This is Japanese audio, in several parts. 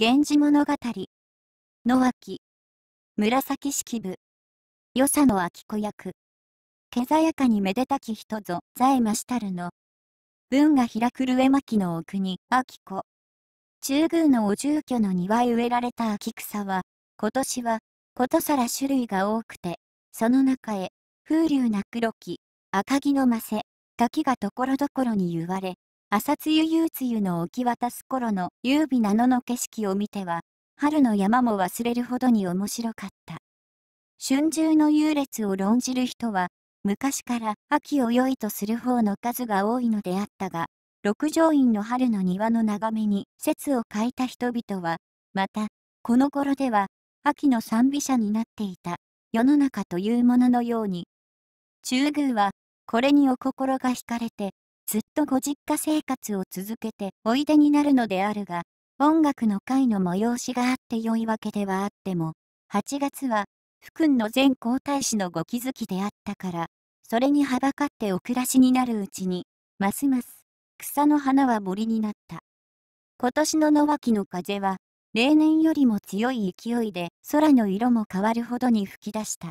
源氏物語野脇紫式部与謝野明子役けざやかにめでたき人ぞざえましたるの文が開くる上巻の奥に明子中宮のお住居の庭へ植えられた秋草は今年はことさら種類が多くてその中へ風流な黒木赤木のませ滝がところどころに言われ朝露夕露の沖き渡す頃の優美な野の景色を見ては、春の山も忘れるほどに面白かった。春秋の優劣を論じる人は、昔から秋を良いとする方の数が多いのであったが、六条院の春の庭の眺めに説を書いた人々は、また、この頃では、秋の賛美者になっていた、世の中というもののように。中宮は、これにお心が惹かれて、ずっとご実家生活を続けておいでになるのであるが、音楽の会の催しがあって良いわけではあっても、8月は、福君の前皇太子のご気づきであったから、それにはばかってお暮らしになるうちに、ますます、草の花は森になった。今年の野脇の風は、例年よりも強い勢いで空の色も変わるほどに吹き出した。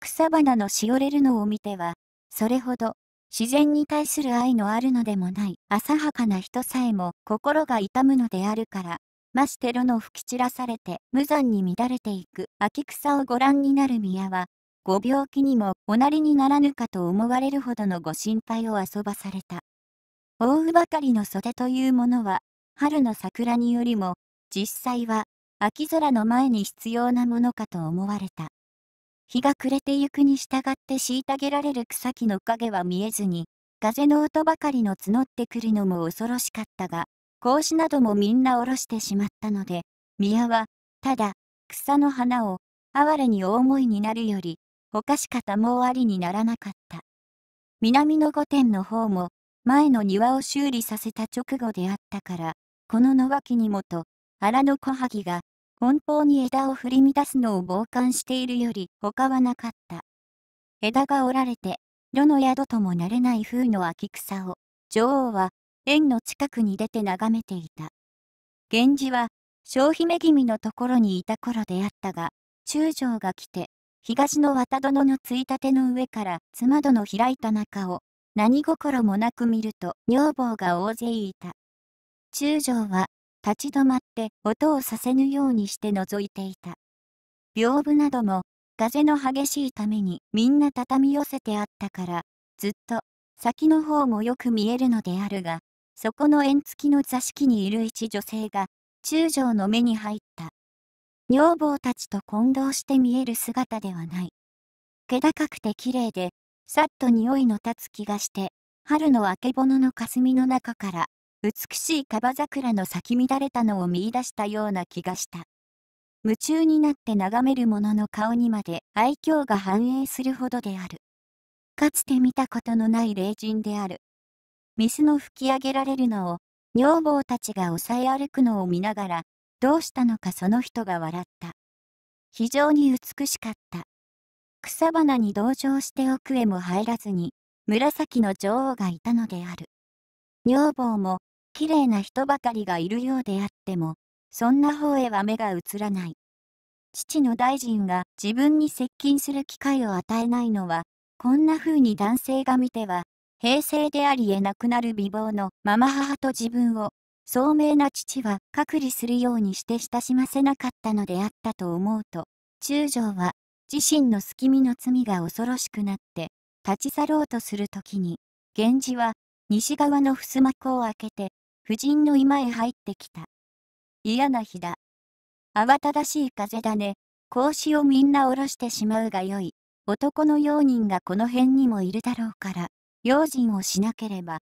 草花のしおれるのを見ては、それほど自然に対する愛のあるのでもない、浅はかな人さえも心が痛むのであるから、まして炉の吹き散らされて無残に乱れていく秋草をご覧になる宮は、ご病気にもおなりにならぬかと思われるほどのご心配を遊ばされた。大うばかりの袖というものは、春の桜によりも、実際は、秋空の前に必要なものかと思われた。日が暮れてゆくに従って虐げられる草木の影は見えずに、風の音ばかりの募ってくるのも恐ろしかったが、格子などもみんな下ろしてしまったので、宮は、ただ、草の花を、哀れに大思いになるより、おかしかたもうありにならなかった。南の御殿の方も、前の庭を修理させた直後であったから、この野脇にもと、荒の小萩が、本当に枝を振り乱すのを傍観しているより他はなかった。枝が折られて、炉の宿ともなれない風の秋草を、女王は縁の近くに出て眺めていた。源氏は、小姫君のところにいた頃であったが、中将が来て、東の綿殿のついたての上から妻殿開いた中を、何心もなく見ると女房が大勢いた。中将は、立ち止まって音をさせぬようにして覗いていた。屏風なども、風の激しいためにみんな畳み寄せてあったから、ずっと、先の方もよく見えるのであるが、そこの縁付きの座敷にいる一女性が、中将の目に入った。女房たちと混同して見える姿ではない。気高くて綺麗で、さっと匂いの立つ気がして、春のあけぼのの霞の中から美しいカバ桜の咲き乱れたのを見だしたような気がした。夢中になって眺めるものの顔にまで愛嬌が反映するほどである。かつて見たことのない霊人である。水の吹き上げられるのを、女房たちが抑え歩くのを見ながら、どうしたのかその人が笑った。非常に美しかった。草花に同情して奥へも入らずに、紫の女王がいたのである。女房も綺麗な人ばかりがいるようであっても、そんな方へは目が移らない。父の大臣が自分に接近する機会を与えないのは、こんな風に男性が見ては、平成でありえなくなる美貌のママ母と自分を、聡明な父は隔離するようにして親しませなかったのであったと思うと、中将は自身の隙見の罪が恐ろしくなって、立ち去ろうとするときに、源氏は西側の襖子を開けて夫人の居間へ入ってきた。嫌な日だ。慌ただしい風だね。格子をみんな下ろしてしまうがよい。男の用人がこの辺にもいるだろうから、用心をしなければ。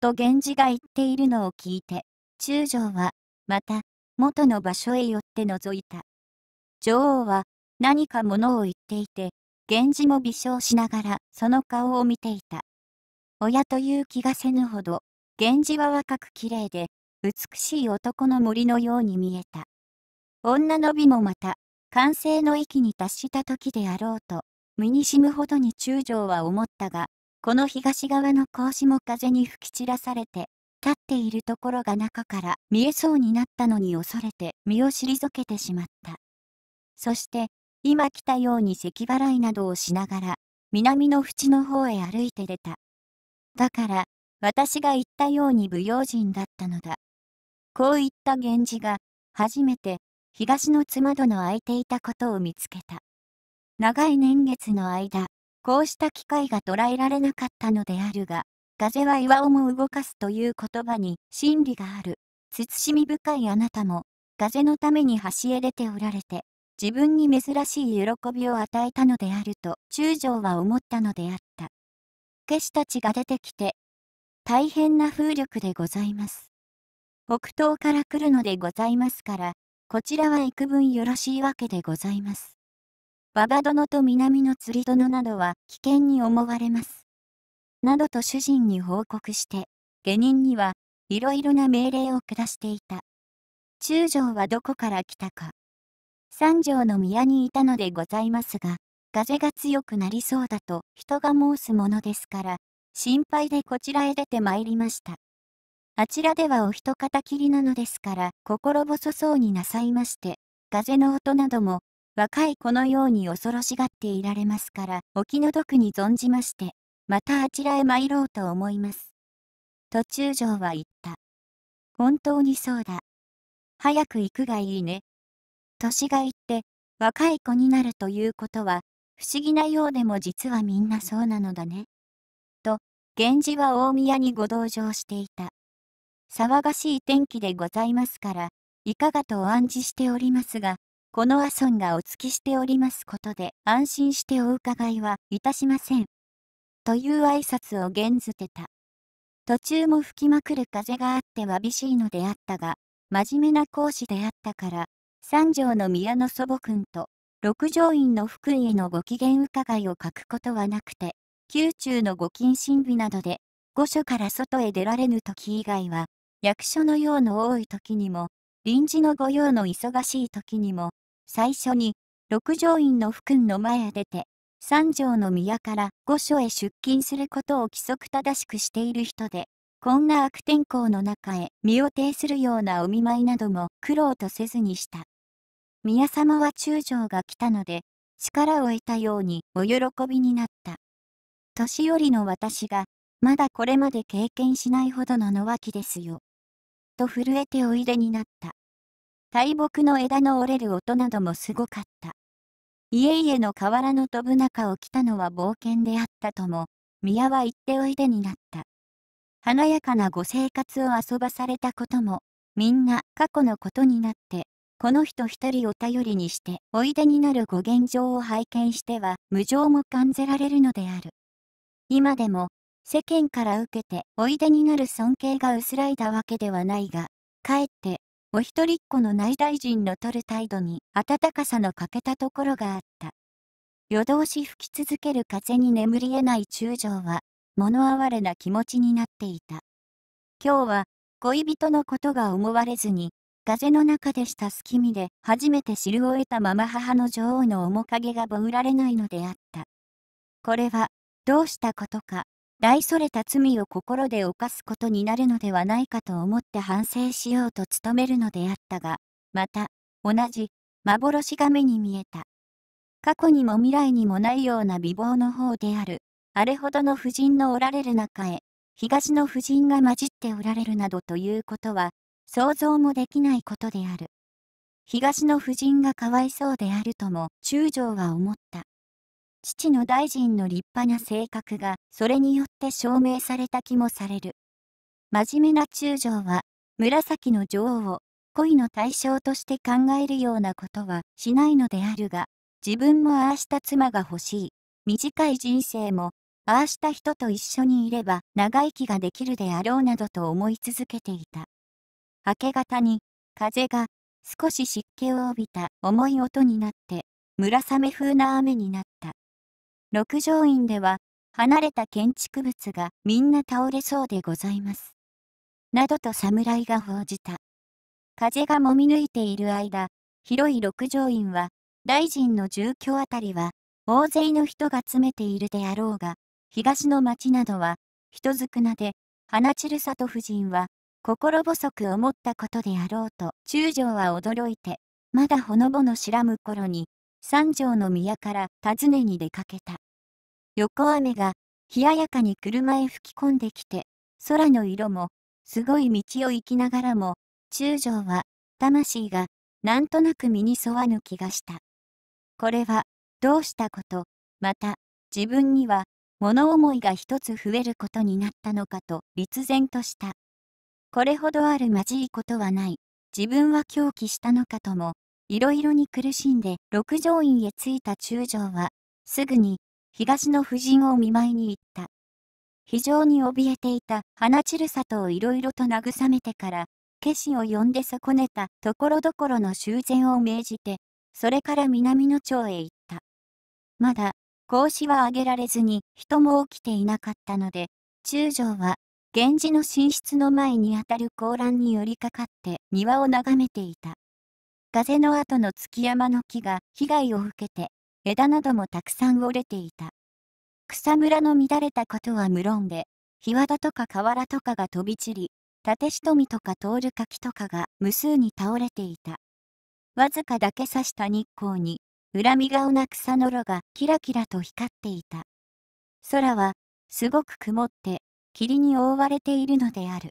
と源氏が言っているのを聞いて、中将は、また、元の場所へ寄って覗いた。女王は、何か物を言っていて、源氏も微笑しながら、その顔を見ていた。親という気がせぬほど、源氏は若く綺麗で、美しい男の森のように見えた。女の美もまた、完成の域に達した時であろうと、身にしむほどに中将は思ったが、この東側の格子も風に吹き散らされて、立っているところが中から見えそうになったのに恐れて身を退けてしまった。そして、今来たように咳払いなどをしながら、南の淵の方へ歩いて出た。だから、私が言ったように不用心だったのだ。こういった源氏が、初めて、東の妻殿の空いていたことを見つけた。長い年月の間、こうした機会が捉えられなかったのであるが、風は岩をも動かすという言葉に真理がある。慎み深いあなたも、風のために橋へ出ておられて、自分に珍しい喜びを与えたのであると中将は思ったのであった。たちが出てきて大変な風力でございます。北東から来るのでございますから、こちらは幾分よろしいわけでございます。馬場殿と南の釣り殿などは危険に思われます。などと主人に報告して、下人にはいろいろな命令を下していた。中将はどこから来たか。三条の宮にいたのでございますが、風が強くなりそうだと人が申すものですから、心配でこちらへ出てまいりました。あちらではおか方きりなのですから心細そうになさいまして、風の音なども若い子のように恐ろしがっていられますからお気の毒に存じまして、またあちらへ参ろうと思います。途中城は言った。本当にそうだ。早く行くがいいね。年がいって若い子になるということは不思議なようでも実はみんなそうなのだね。源氏は大宮にご同乗していた。騒がしい天気でございますから、いかがとお暗示しておりますが、この阿蘇がお付きしておりますことで安心してお伺いはいたしません。という挨拶を現づてた。途中も吹きまくる風があってわびしいのであったが、真面目な講師であったから、三条の宮の祖母君と六条院の福井へのご機嫌伺いを書くことはなくて、宮中のご近親日などで、御所から外へ出られぬ時以外は、役所の用の多い時にも、臨時の御用の忙しい時にも、最初に、六条院の府君の前へ出て、三条の宮から御所へ出勤することを規則正しくしている人で、こんな悪天候の中へ身を呈するようなお見舞いなども苦労とせずにした。宮様は中将が来たので、力を得たようにお喜びになった。年寄りの私が、まだこれまで経験しないほどの野脇ですよ。と震えておいでになった。大木の枝の折れる音などもすごかった。家々の河原の飛ぶ中を来たのは冒険であったとも、宮は行っておいでになった。華やかなご生活を遊ばされたことも、みんな過去のことになって、この人一人を頼りにして、おいでになるご現状を拝見しては、無情も感じられるのである。今でも世間から受けておいでになる尊敬が薄らいだわけではないが、かえってお一人っ子の内大臣の取る態度に温かさの欠けたところがあった。夜通し吹き続ける風に眠りえない中将は、物哀れな気持ちになっていた。今日は、恋人のことが思われずに、風の中でした隙見で初めて知るを得たまま母の女王の面影がぼうられないのであった。これは、どうしたことか大それた罪を心で犯すことになるのではないかと思って反省しようと努めるのであったが、また、同じ、幻が目に見えた。過去にも未来にもないような美貌の方である、あれほどの婦人のおられる中へ、東の婦人が混じっておられるなどということは、想像もできないことである。東の婦人がかわいそうであるとも、中将は思った。父の大臣の立派な性格がそれによって証明された気もされる。真面目な中将は、紫の女王を恋の対象として考えるようなことはしないのであるが、自分もああした妻が欲しい。短い人生も、ああした人と一緒にいれば長生きができるであろうなどと思い続けていた。明け方に、風が少し湿気を帯びた重い音になって、村雨風な雨になった。六条院では、離れた建築物がみんな倒れそうでございます。などと侍が報じた。風がもみ抜いている間、広い六条院は、大臣の住居あたりは、大勢の人が詰めているであろうが、東の町などは、人づくなで、花散る里夫人は、心細く思ったことであろうと、中将は驚いて、まだほのぼの知らむ頃に、三条の宮から訪ねに出かけた。横雨が冷ややかに車へ吹き込んできて、空の色も、すごい道を行きながらも、中将は、魂が、なんとなく身に沿わぬ気がした。これは、どうしたこと、また、自分には、物思いが一つ増えることになったのかと、立然とした。これほどあるまじいことはない。自分は狂気したのかとも、いろいろに苦しんで六条院へ着いた中将は、すぐに東の夫人を見舞いに行った。非常に怯えていた花散里をいろいろと慰めてから、家臣を呼んで損ねたところどころの修繕を命じて、それから南の町へ行った。まだ、格子は挙げられずに人も起きていなかったので、中将は、源氏の寝室の前にあたる高欄に寄りかかって庭を眺めていた。風の後の築山の木が被害を受けて、枝などもたくさん折れていた。草むらの乱れたことは無論で、日和田とか瓦とかが飛び散り、立しとみとか通る柿とかが無数に倒れていた。わずかだけ刺した日光に、恨み顔な草のろがキラキラと光っていた。空は、すごく曇って、霧に覆われているのである。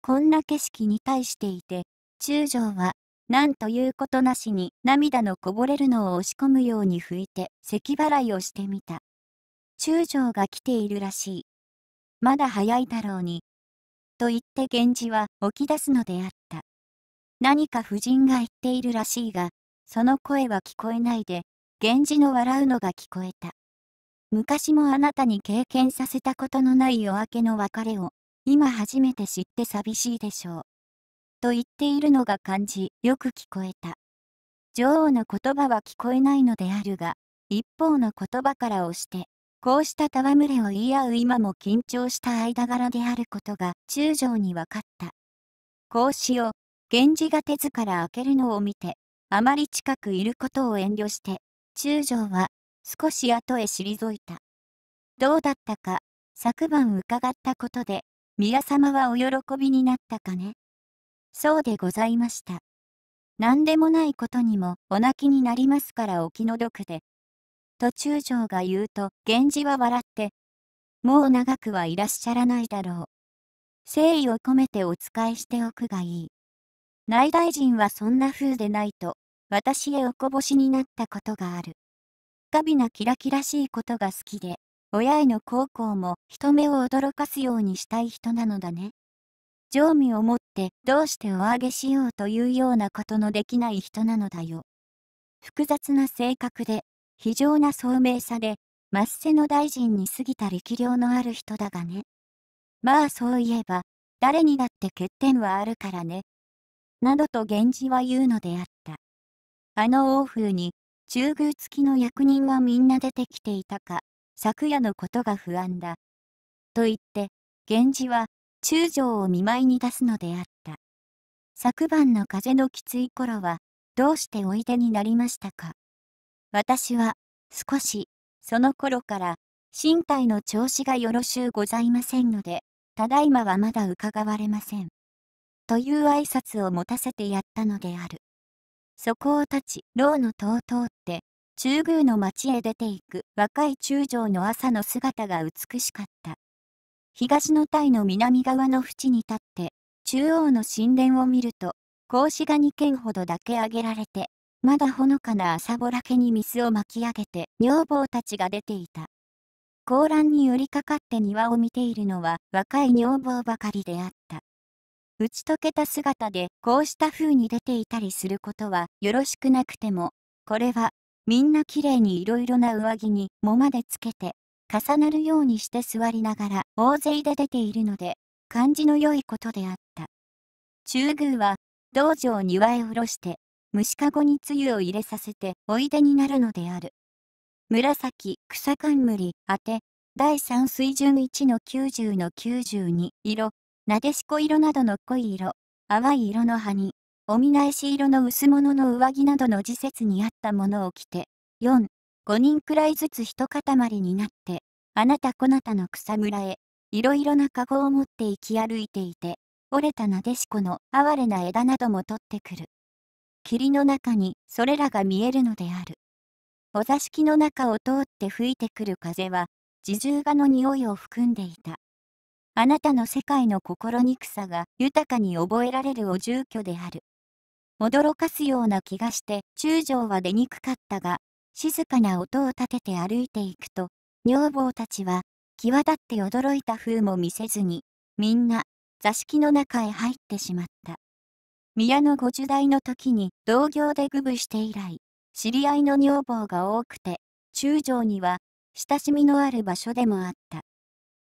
こんな景色に対していて、中将はなんということなしに涙のこぼれるのを押し込むように拭いて咳払いをしてみた。中将が来ているらしい。まだ早いだろうに。と言って源氏は起き出すのであった。何か夫人が言っているらしいが、その声は聞こえないで、源氏の笑うのが聞こえた。昔もあなたに経験させたことのない夜明けの別れを、今初めて知って寂しいでしょう。と言っているのが感じ、よく聞こえた。女王の言葉は聞こえないのであるが、一方の言葉から押して、こうした戯れを言い合う今も緊張した間柄であることが中将に分かった。こうしよう、源氏が手図から開けるのを見て、あまり近くいることを遠慮して、中将は少し後へ退いた。どうだったか、昨晩伺ったことで、宮様はお喜びになったかね。そうでございました。何でもないことにもお泣きになりますからお気の毒で。途中将が言うと、源氏は笑って、もう長くはいらっしゃらないだろう。誠意を込めてお仕えしておくがいい。内大臣はそんな風でないと、私へおこぼしになったことがある。過敏なキラキラしいことが好きで、親への孝行も人目を驚かすようにしたい人なのだね。興味を持ってどうしてお上げしようというようなことのできない人なのだよ。複雑な性格で、非常な聡明さで、マッセの大臣に過ぎた力量のある人だがね。まあそういえば、誰にだって欠点はあるからね。などと源氏は言うのであった。あの欧風に、中宮付きの役人がみんな出てきていたか、昨夜のことが不安だ。と言って、源氏は中将を見舞いに出すのであった。昨晩の風のきつい頃は、どうしておいでになりましたか。私は、少し、その頃から、身体の調子がよろしゅうございませんので、ただいまはまだ伺われません。という挨拶を持たせてやったのである。そこを立ち、牢の戸を通って、中宮の町へ出ていく若い中将の朝の姿が美しかった。東のタイの南側の縁に立って、中央の神殿を見ると、格子が2軒ほどだけ上げられて、まだほのかな朝ぼらけに水を巻き上げて女房たちが出ていた。高欄に寄りかかって庭を見ているのは若い女房ばかりであった。打ち解けた姿でこうした風に出ていたりすることはよろしくなくても、これはみんなきれいにいろいろな上着にもまでつけて重なるようにして座りながら大勢で出ているので、感じの良いことであった。中宮は、道場庭へ下ろして、虫かごにつゆを入れさせておいでになるのである。紫草冠当て第3水準1の90の92色なでしこ色などの濃い色淡い色の葉にお見返し色の薄物の上着などの時節に合ったものを着て45人くらいずつ一塊になってあなたこなたの草むらへ、いろいろなかごを持って行き歩いていて、折れたなでしこの哀れな枝なども取ってくる。霧の中にそれらが見えるのである。お座敷の中を通って吹いてくる風は、自重画の匂いを含んでいた。あなたの世界の心に草が豊かに覚えられるお住居である。驚かすような気がして、中将は出にくかったが、静かな音を立てて歩いていくと、女房たちは、際立って驚いた風も見せずに、みんな、座敷の中へ入ってしまった。宮の五十代の時に同業でグブして以来、知り合いの女房が多くて、中将には親しみのある場所でもあった。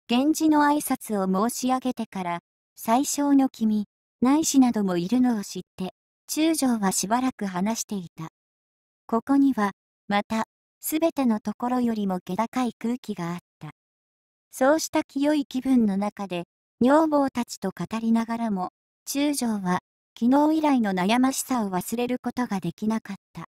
源氏の挨拶を申し上げてから、最小の君、内子などもいるのを知って、中将はしばらく話していた。ここには、また、すべてのところよりも気高い空気があった。そうした清い気分の中で、女房たちと語りながらも、中将は、昨日以来の悩ましさを忘れることができなかった。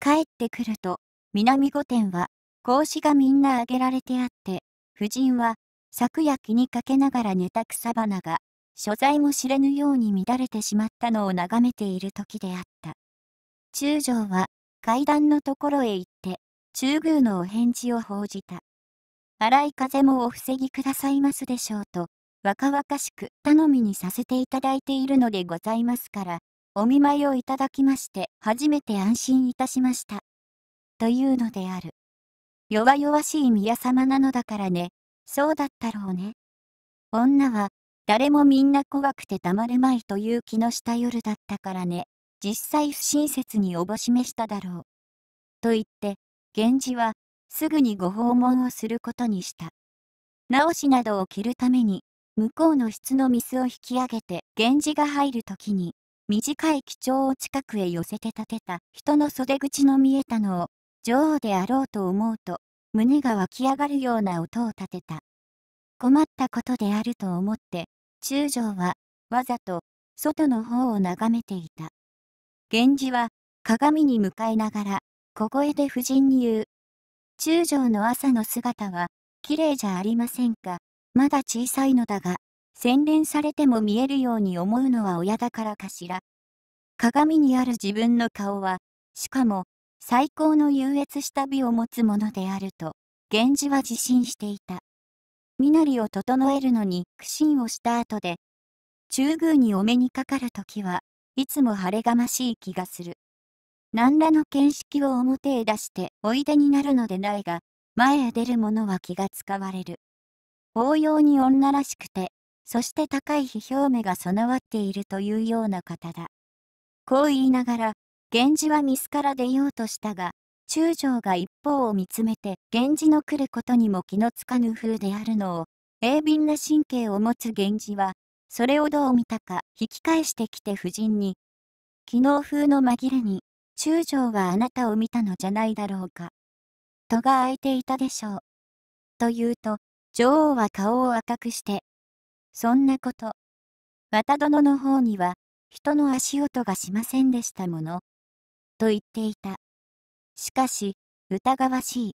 帰ってくると、南御殿は、格子がみんな挙げられてあって、夫人は、昨夜気にかけながら寝た草花が、所在も知れぬように乱れてしまったのを眺めている時であった。中将は、階段のところへ行っ中宮のお返事を報じた。荒い風もお防ぎくださいますでしょうと、若々しく頼みにさせていただいているのでございますから、お見舞いをいただきまして、初めて安心いたしました。というのである。弱々しい宮様なのだからね、そうだったろうね。女は、誰もみんな怖くてたまるまいという気のした夜だったからね、実際不親切におぼしめしただろう。と言って、源氏は、すぐにご訪問をすることにした。直しなどを着るために、向こうの質の水を引き上げて源氏が入るときに、短い貴重を近くへ寄せて立てた人の袖口の見えたのを、女王であろうと思うと、胸が湧き上がるような音を立てた。困ったことであると思って、中将は、わざと、外の方を眺めていた。源氏は、鏡に向かいながら、小声で夫人に言う。中将の朝の姿は、綺麗じゃありませんか。まだ小さいのだが、洗練されても見えるように思うのは親だからかしら。鏡にある自分の顔は、しかも、最高の優越した美を持つものであると、源氏は自信していた。身なりを整えるのに苦心をした後で、中宮にお目にかかる時はいつも晴れがましい気がする。何らの見識を表へ出しておいでになるのでないが、前へ出る者は気が使われる。応用に女らしくて、そして高い批評目が備わっているというような方だ。こう言いながら、源氏は自ら出ようとしたが、中将が一方を見つめて源氏の来ることにも気のつかぬ風であるのを、鋭敏な神経を持つ源氏は、それをどう見たか引き返してきて夫人に、昨日風の紛れに中将はあなたを見たのじゃないだろうか。戸が開いていたでしょう。と言うと、女王は顔を赤くして、そんなこと。綿殿の方には、人の足音がしませんでしたもの。と言っていた。しかし、疑わしい。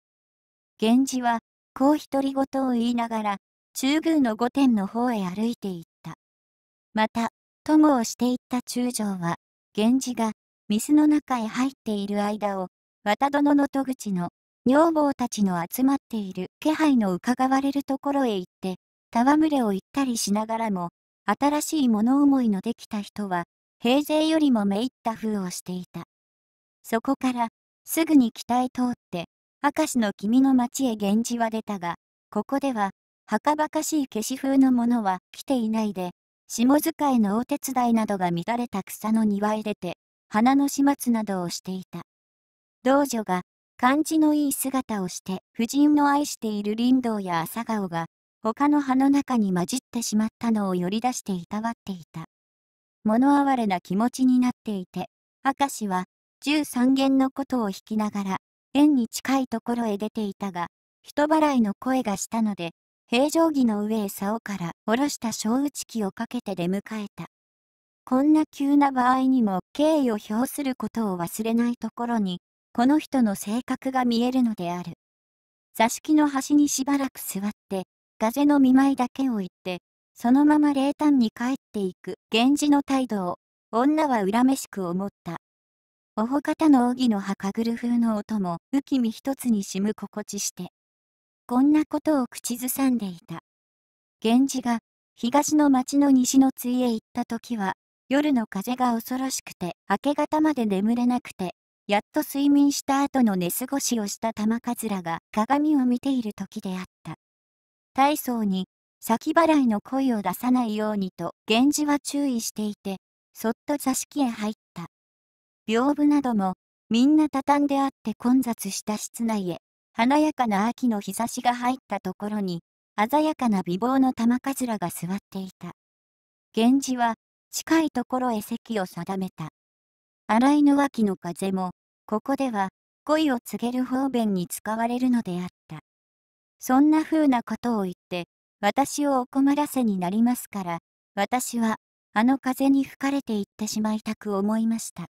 源氏は、こう独り言を言いながら、中宮の御殿の方へ歩いていった。また、友をしていった中将は、源氏が、水の中へ入っている間を、綿殿の戸口の、女房たちの集まっている気配の伺われるところへ行って、戯れを行ったりしながらも、新しい物思いのできた人は、平勢よりもめいった風をしていた。そこから、すぐに北へ通って、明石の君の町へ源氏は出たが、ここでは、はかばかしい消し風のものは来ていないで、下使いのお手伝いなどが乱れた草の庭へ出て、花の始末などをしていた。道女が、感じのいい姿をして、夫人の愛している林道や朝顔が、他の葉の中に混じってしまったのを寄り出していたわっていた。物哀れな気持ちになっていて、明石は、十三弦のことを引きながら、縁に近いところへ出ていたが、人払いの声がしたので、平常着の上へ竿から下ろした小打ち機をかけて出迎えた。こんな急な場合にも敬意を表することを忘れないところに、この人の性格が見えるのである。座敷の端にしばらく座って、風の見舞いだけを言って、そのまま冷淡に帰っていく源氏の態度を、女は恨めしく思った。おほかたの扇の墓かぐる風の音も、浮き身一つにしむ心地して。こんなことを口ずさんでいた。源氏が、東の町の西のついへ行った時は、夜の風が恐ろしくて明け方まで眠れなくてやっと睡眠した後の寝過ごしをした玉かずらが鏡を見ている時であった大層に先払いの声を出さないようにと源氏は注意していてそっと座敷へ入った屏風などもみんな畳んであって混雑した室内へ華やかな秋の日差しが入ったところに鮮やかな美貌の玉かずらが座っていた源氏は近いところへ席を定めた。荒井の脇の風も、ここでは、恋を告げる方便に使われるのであった。そんな風なことを言って、私をお困らせになりますから、私は、あの風に吹かれていってしまいたく思いました。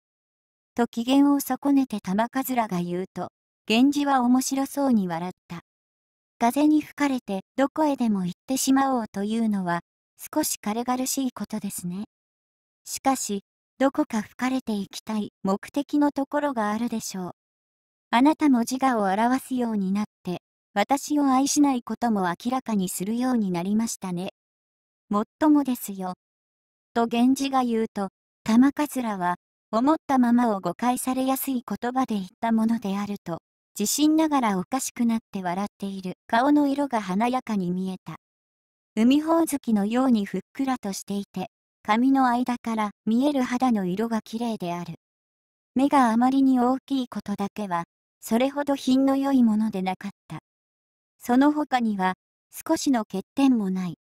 と機嫌を損ねて玉かずらが言うと、源氏は面白そうに笑った。風に吹かれてどこへでも行ってしまおうというのは、少し軽々しいことですね。しかし、どこか吹かれていきたい目的のところがあるでしょう。あなたも自我を表すようになって、私を愛しないことも明らかにするようになりましたね。もっともですよ。と源氏が言うと、玉らは、思ったままを誤解されやすい言葉で言ったものであると、自信ながらおかしくなって笑っている顔の色が華やかに見えた。海ほおずきのようにふっくらとしていて、髪の間から見える肌の色が綺麗である。目があまりに大きいことだけは、それほど品の良いものでなかった。その他には、少しの欠点もない。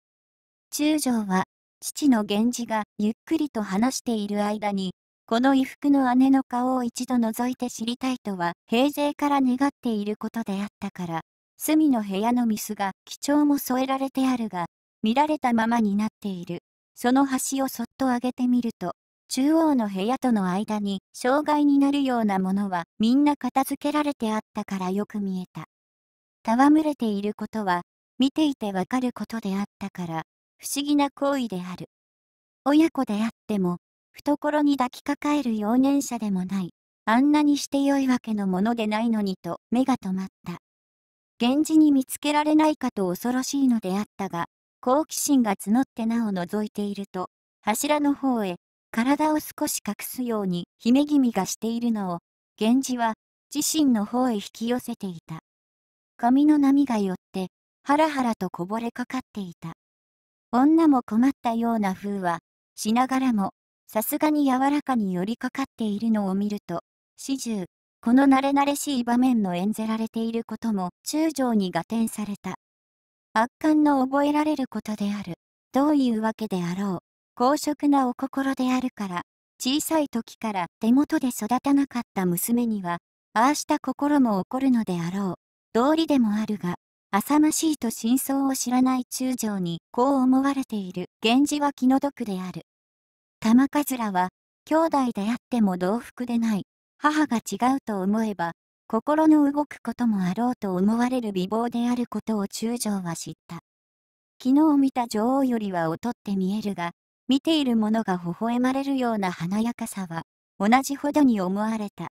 中将は、父の源氏がゆっくりと話している間に、この衣服の姉の顔を一度覗いて知りたいとは平勢から願っていることであったから、隅の部屋のミスが貴重も添えられてあるが、見られたままになっている。その端をそっと上げてみると、中央の部屋との間に障害になるようなものはみんな片付けられてあったからよく見えた。戯れていることは見ていてわかることであったから不思議な行為である。親子であっても懐に抱きかかえる幼年者でもない。あんなにして良いわけのものでないのにと目が止まった。源氏に見つけられないかと恐ろしいのであったが、好奇心が募ってなお覗いていると、柱の方へ、体を少し隠すように姫君がしているのを、源氏は自身の方へ引き寄せていた。髪の波が寄って、ハラハラとこぼれかかっていた。女も困ったような風は、しながらも、さすがに柔らかに寄りかかっているのを見ると、始終、この慣れ慣れしい場面の演ぜられていることも中将に合点された。圧巻の覚えられることである。どういうわけであろう。公職なお心であるから、小さい時から手元で育たなかった娘には、ああした心も起こるのであろう。道理でもあるが、浅ましいと真相を知らない中将にこう思われている源氏は気の毒である。玉かずらは、兄弟であっても同服でない、母が違うと思えば、心の動くこともあろうと思われる美貌であることを中将は知った。昨日見た女王よりは劣って見えるが、見ている者が微笑まれるような華やかさは、同じほどに思われた。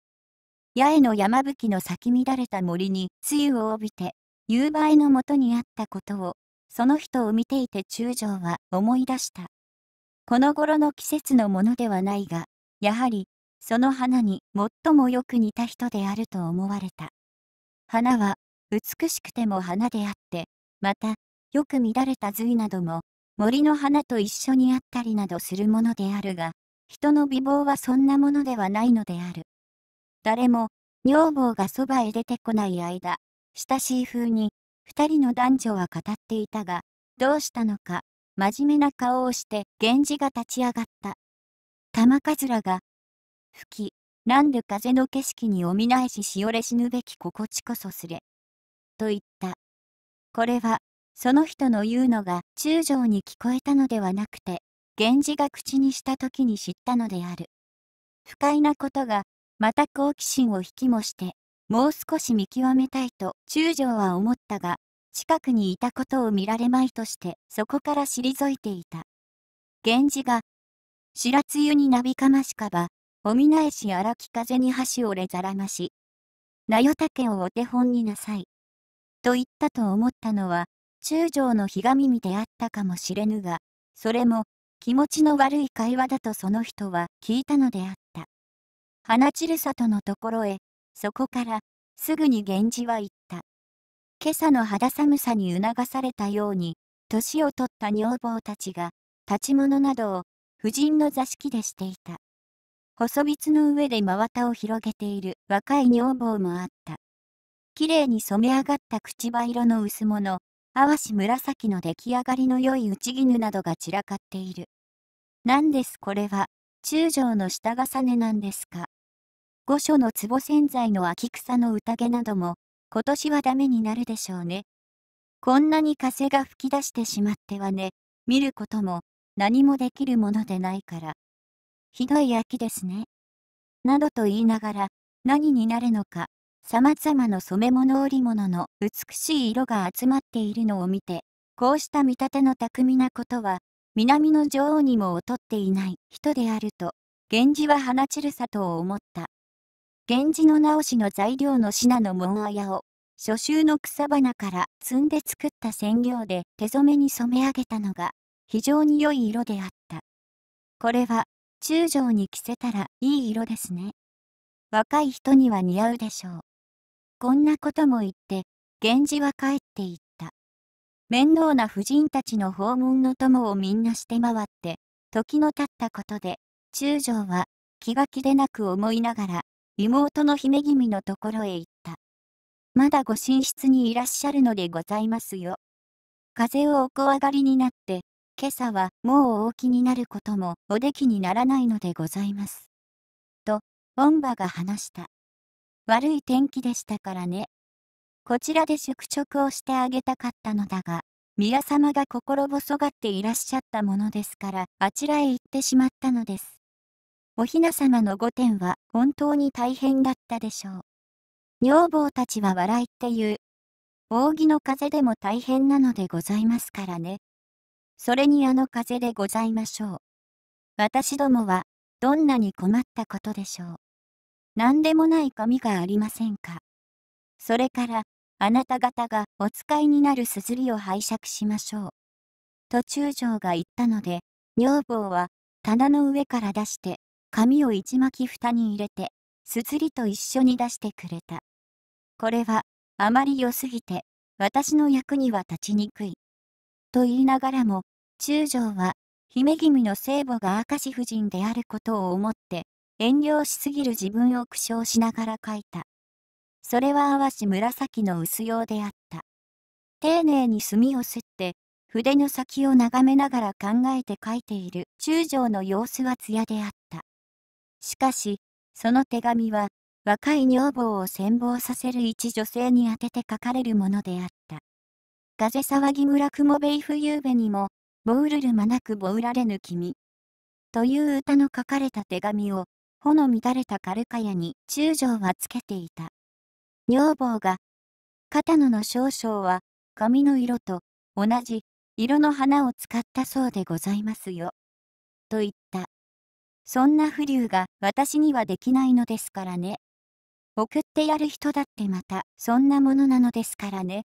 八重の山吹の咲き乱れた森に露を帯びて、夕映えのもとにあったことを、その人を見ていて中将は思い出した。この頃の季節のものではないが、やはりその花に最もよく似た人であると思われた。花は美しくても花であって、また、よく乱れた髄なども、森の花と一緒にあったりなどするものであるが、人の美貌はそんなものではないのである。誰も、女房がそばへ出てこない間、親しい風に、二人の男女は語っていたが、どうしたのか、真面目な顔をして源氏が立ち上がった。玉かずらが吹き、なんで風の景色にお見ないししおれ死ぬべき心地こそすれ。と言った。これは、その人の言うのが中将に聞こえたのではなくて、源氏が口にした時に知ったのである。不快なことが、また好奇心を引きもして、もう少し見極めたいと中将は思ったが、近くにいたことを見られまいとして、そこから退いていた。源氏が、白露になびかましかば、おみなえし荒木風に箸折れざらまし。名代竹をお手本になさい。と言ったと思ったのは、中将のひがみみであったかもしれぬが、それも、気持ちの悪い会話だとその人は聞いたのであった。花散る里のところへ、そこから、すぐに源氏は行った。今朝の肌寒さに促されたように、年を取った女房たちが、立ち物などを、夫人の座敷でしていた。細びつの上で真綿を広げている若い女房もあった。綺麗に染め上がった口葉色の薄物、淡し紫の出来上がりの良い内絹などが散らかっている。何ですこれは、中将の下重ねなんですか。御所の壺洗剤の秋草の宴なども、今年はダメになるでしょうね。こんなに風が吹き出してしまってはね、見ることも何もできるものでないから。ひどい秋ですね。などと言いながら、何になるのか、様々な染め物織物の美しい色が集まっているのを見て、こうした見立ての巧みなことは、南の女王にも劣っていない人であると、源氏は花ちるとを思った。源氏の直しの材料の品の門綾を、初秋の草花から摘んで作った染料で手染めに染め上げたのが、非常に良い色であった。これは、中条に着せたらいい色ですね。若い人には似合うでしょう。こんなことも言って、源氏は帰っていった。面倒な婦人たちの訪問の友をみんなして回って、時の経ったことで、中将は気が気でなく思いながら、妹の姫君のところへ行った。まだご寝室にいらっしゃるのでございますよ。風邪をお怖がりになって、今朝はもうお気になることもおできにならないのでございます。と、ボンバが話した。悪い天気でしたからね。こちらで宿直をしてあげたかったのだが、皆様が心細がっていらっしゃったものですから、あちらへ行ってしまったのです。お雛様の御殿は本当に大変だったでしょう。女房たちは笑いっていう。扇の風でも大変なのでございますからね。それにあの風でございましょう。私どもは、どんなに困ったことでしょう。何でもない紙がありませんか。それから、あなた方がお使いになるすずりを拝借しましょう。途中城が言ったので、女房は棚の上から出して、紙を一巻き蓋に入れて、すずりと一緒に出してくれた。これは、あまり良すぎて、私の役には立ちにくい。と言いながらも、中将は、姫君の聖母が明石夫人であることを思って、遠慮しすぎる自分を苦笑しながら書いた。それは淡し紫の薄用であった。丁寧に墨をすって、筆の先を眺めながら考えて書いている中将の様子は艶であった。しかし、その手紙は、若い女房を羨望させる一女性に宛てて書かれるものであった。風騒ぎ村雲べい夕べにも、ぼうるるまなくぼうられぬ君。という歌の書かれた手紙を、ほの乱れたカルカヤに中将はつけていた。女房が、片野の少々は、髪の色と同じ色の花を使ったそうでございますよ。と言った。そんな不流が私にはできないのですからね。送ってやる人だってまたそんなものなのですからね。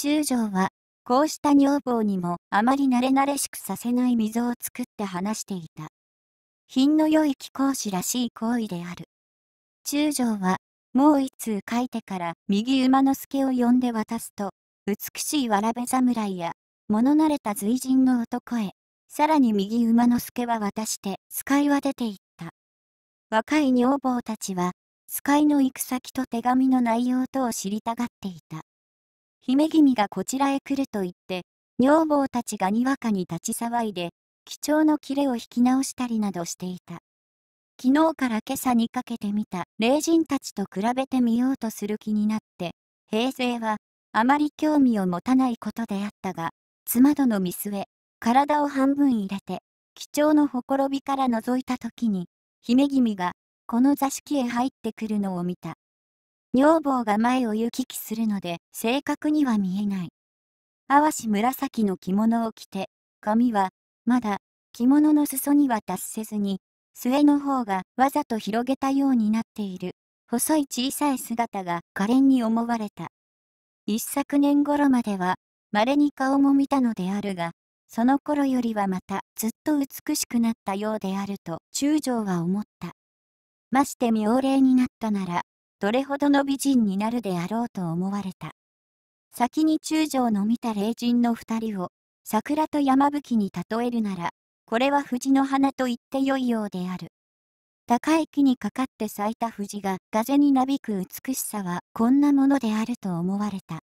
中将は、こうした女房にもあまり慣れ慣れしくさせない溝を作って話していた。品の良い貴公子らしい行為である。中将は、もう一通書いてから右馬之助を呼んで渡すと、美しいわらべ侍や、物慣れた随人の男へ、さらに右馬之助は渡して、使いは出ていった。若い女房たちは、使いの行く先と手紙の内容とを知りたがっていた。姫君がこちらへ来ると言って、女房たちがにわかに立ち騒いで、貴重の切れを引き直したりなどしていた。昨日から今朝にかけて見た霊人たちと比べてみようとする気になって、平成はあまり興味を持たないことであったが、妻の見据え、体を半分入れて、貴重のほころびから覗いた時に、姫君がこの座敷へ入ってくるのを見た。女房が前を行き来するので正確には見えない。淡し紫の着物を着て、髪は、まだ、着物の裾には達せずに、末の方がわざと広げたようになっている、細い小さい姿が可憐に思われた。一昨年頃までは、稀に顔も見たのであるが、その頃よりはまたずっと美しくなったようであると中将は思った。まして妙齢になったなら、どれほどの美人になるであろうと思われた。先に中将の見た霊人の二人を、桜と山吹に例えるなら、これは藤の花と言ってよいようである。高い木にかかって咲いた藤が風になびく美しさはこんなものであると思われた。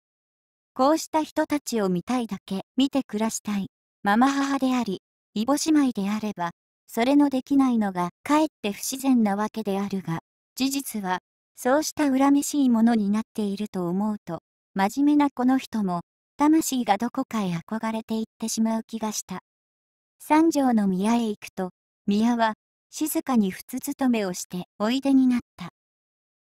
こうした人たちを見たいだけ見て暮らしたい。ママ母であり、イボ姉妹であれば、それのできないのがかえって不自然なわけであるが、事実はそうした恨めしいものになっていると思うと、真面目なこの人も、魂がどこかへ憧れていってしまう気がした。三条の宮へ行くと、宮は、静かに普つ勤めをして、おいでになった。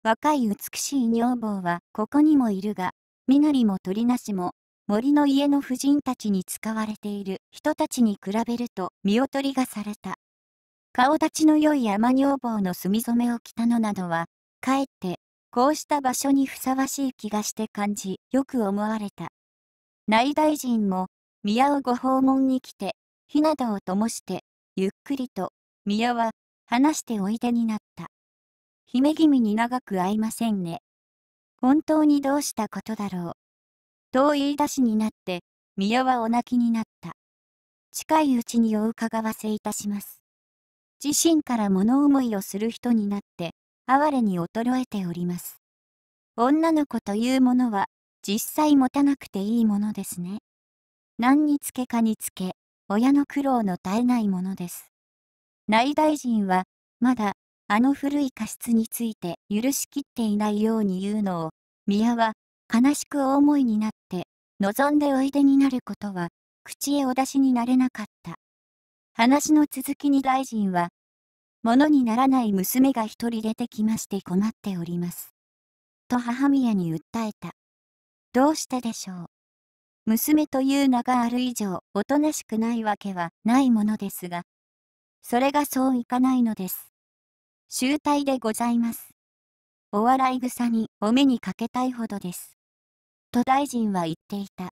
若い美しい女房は、ここにもいるが、みなりも鳥なしも、森の家の婦人たちに使われている人たちに比べると見劣りがされた。顔立ちの良い山女房の墨染めを着たのなどはかえって、こうした場所にふさわしい気がして感じ、よく思われた。内大臣も、宮をご訪問に来て、火などを灯して、ゆっくりと、宮は、話しておいでになった。姫君に長く会いませんね。本当にどうしたことだろう。と言い出しになって、宮はお泣きになった。近いうちにお伺わせいたします。自身から物思いをする人になって、哀れに衰えております。女の子というものは、実際持たなくていいものですね。何につけかにつけ、親の苦労の絶えないものです。内大臣は、まだ、あの古い過失について許しきっていないように言うのを、宮は、悲しくお思いになって、望んでおいでになることは、口へお出しになれなかった。話の続きに大臣は、物にならない娘が一人出てきまして困っております。と母宮に訴えた。どうしてでしょう。娘という名がある以上、おとなしくないわけはないものですが、それがそういかないのです。集大でございます。お笑い草にお目にかけたいほどです。と大臣は言っていた。